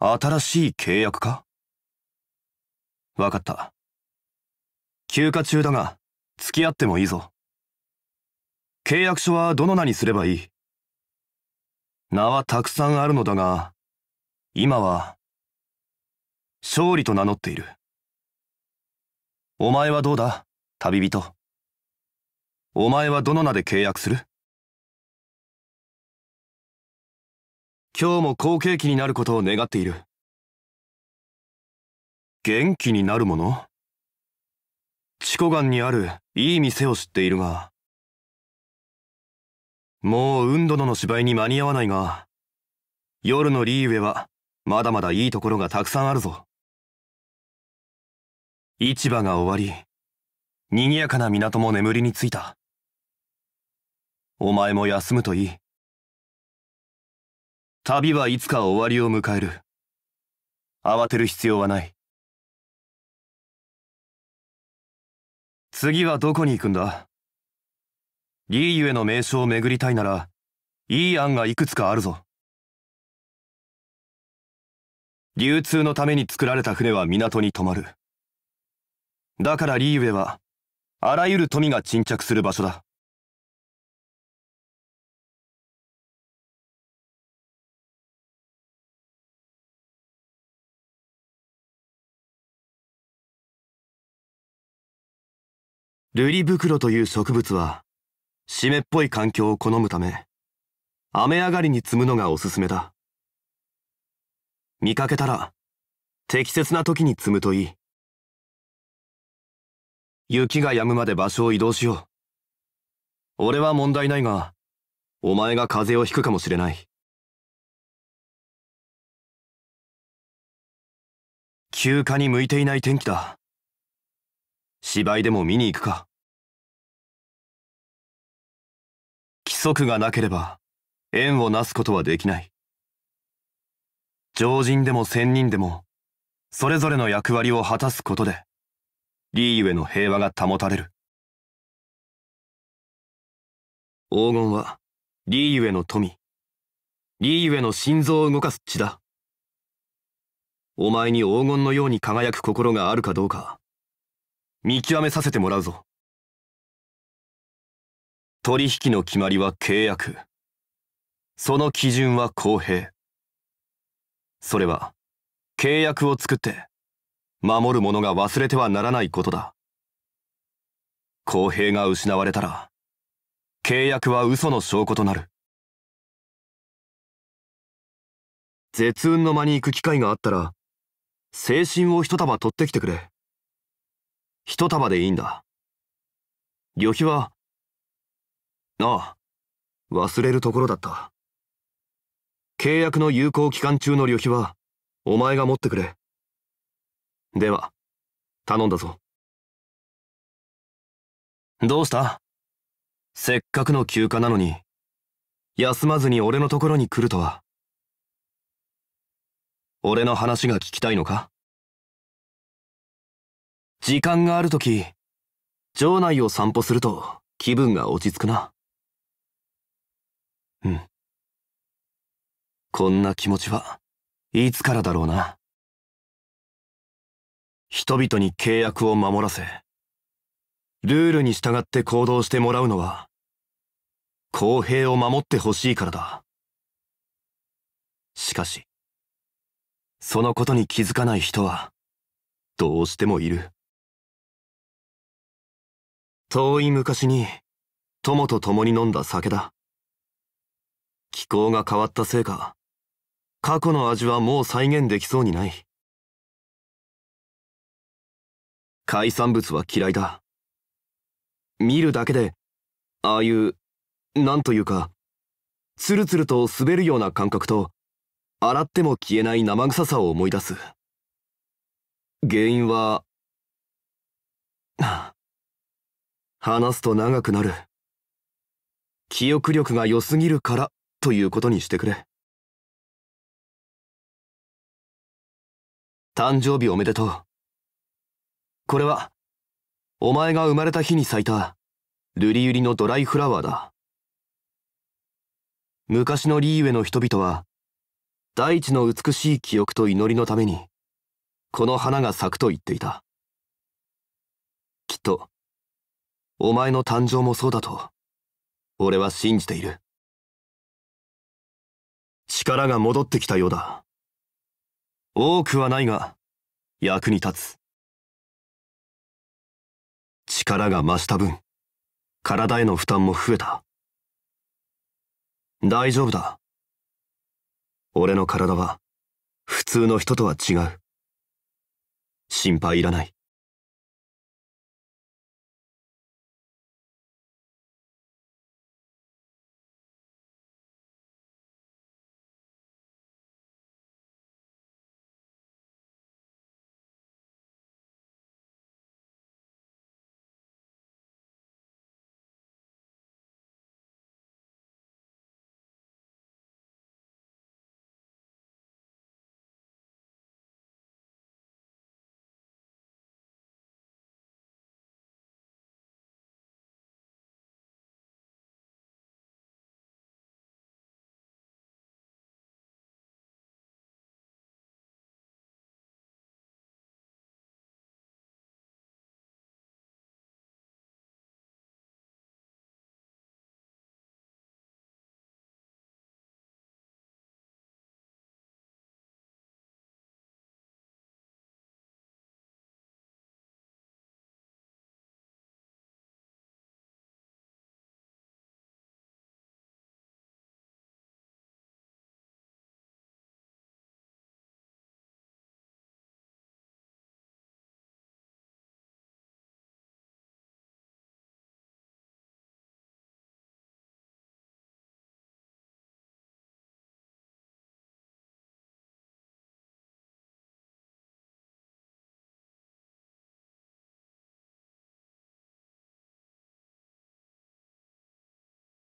新しい契約かわかった。休暇中だが、付き合ってもいいぞ。契約書はどの名にすればいい名はたくさんあるのだが、今は、勝利と名乗っている。お前はどうだ旅人。お前はどの名で契約する今日も好景気になることを願っている。元気になるものチコガンにあるいい店を知っているが、もうウンドノの芝居に間に合わないが、夜のリーウェはまだまだいいところがたくさんあるぞ。市場が終わり、賑やかな港も眠りについた。お前も休むといい。旅はいつか終わりを迎える。慌てる必要はない。次はどこに行くんだリーユへの名所を巡りたいなら、いい案がいくつかあるぞ。流通のために作られた船は港に泊まる。だからリーウェは、あらゆる富が沈着する場所だ。ルリ袋という植物は、湿っぽい環境を好むため、雨上がりに摘むのがおすすめだ。見かけたら、適切な時に摘むといい。雪が止むまで場所を移動しよう。俺は問題ないが、お前が風邪をひくかもしれない。休暇に向いていない天気だ。芝居でも見に行くか。規則がなければ縁をなすことはできない。常人でも仙人でも、それぞれの役割を果たすことで、リーウェの平和が保たれる。黄金は、リーウェの富。リーウェの心臓を動かす血だ。お前に黄金のように輝く心があるかどうか、見極めさせてもらうぞ。取引の決まりは契約その基準は公平それは契約を作って守る者が忘れてはならないことだ公平が失われたら契約は嘘の証拠となる絶運の間に行く機会があったら精神を一束取ってきてくれ一束でいいんだ旅費はああ、忘れるところだった。契約の有効期間中の旅費は、お前が持ってくれ。では、頼んだぞ。どうしたせっかくの休暇なのに、休まずに俺のところに来るとは。俺の話が聞きたいのか時間があるとき、城内を散歩すると気分が落ち着くな。うん。こんな気持ちは、いつからだろうな。人々に契約を守らせ、ルールに従って行動してもらうのは、公平を守ってほしいからだ。しかし、そのことに気づかない人は、どうしてもいる。遠い昔に、友と共に飲んだ酒だ。気候が変わったせいか、過去の味はもう再現できそうにない。海産物は嫌いだ。見るだけで、ああいう、なんというか、つるつると滑るような感覚と、洗っても消えない生臭さを思い出す。原因は、話すと長くなる。記憶力が良すぎるからということにしてくれ誕生日おめでとうこれはお前が生まれた日に咲いたルリユリのドライフラワーだ昔のリーウェの人々は大地の美しい記憶と祈りのためにこの花が咲くと言っていたきっとお前の誕生もそうだと俺は信じている力が戻ってきたようだ。多くはないが、役に立つ。力が増した分、体への負担も増えた。大丈夫だ。俺の体は、普通の人とは違う。心配いらない。